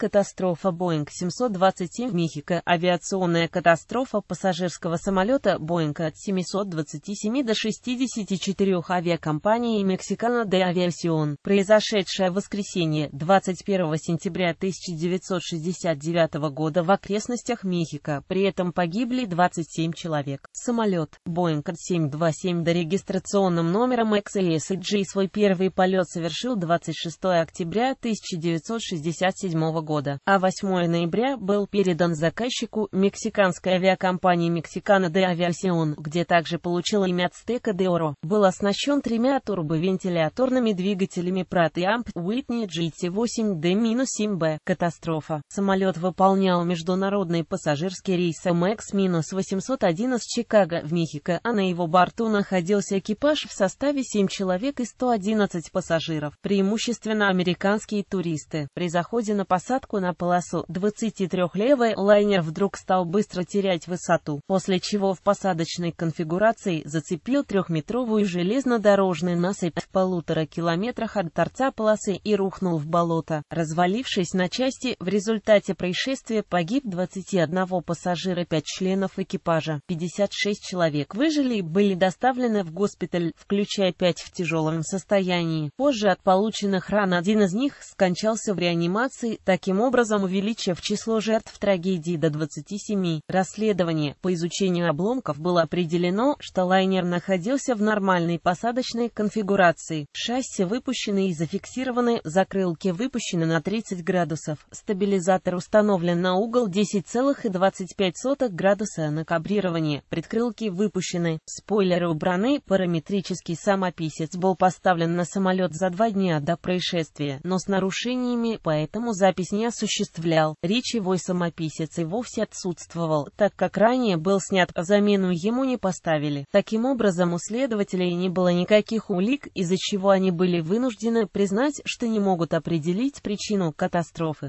Катастрофа Боинг 727 Мехико. Авиационная катастрофа пассажирского самолета Боинг от 727 до 64 авиакомпании Мексикана де Авиасион, произошедшая в воскресенье 21 сентября 1969 года в окрестностях Мехико. При этом погибли 27 человек. Самолет Боинг 727 до регистрационным номером XLSG свой первый полет совершил 26 октября 1967 года года, а 8 ноября был передан заказчику мексиканской авиакомпании Мексикана де Авиасион, где также получил имя Ацтека де Оро. Был оснащен тремя турбовентиляторными двигателями Pratt и Amp Whitney GT8D-7B. Катастрофа. Самолет выполнял международный пассажирский рейс MX-801 из Чикаго в Мехико, а на его борту находился экипаж в составе 7 человек и 111 пассажиров, преимущественно американские туристы. При заходе на посадку посадку на полосу 23-левой, лайнер вдруг стал быстро терять высоту, после чего в посадочной конфигурации зацепил трехметровую железнодорожную насыпь в полутора километрах от торца полосы и рухнул в болото, развалившись на части, в результате происшествия погиб 21 пассажира 5 членов экипажа, 56 человек выжили и были доставлены в госпиталь, включая 5 в тяжелом состоянии. Позже от полученных ран один из них скончался в реанимации, таким таким образом увеличив число жертв трагедии до 27. Расследование по изучению обломков было определено, что лайнер находился в нормальной посадочной конфигурации. Шасси выпущены и зафиксированы, закрылки выпущены на 30 градусов, стабилизатор установлен на угол 10,25 градуса на кабрирование, предкрылки выпущены, спойлеры убраны, параметрический самописец был поставлен на самолет за два дня до происшествия, но с нарушениями, поэтому запись не не осуществлял. Речевой самописец и вовсе отсутствовал, так как ранее был снят, а замену ему не поставили. Таким образом, у следователей не было никаких улик, из-за чего они были вынуждены признать, что не могут определить причину катастрофы.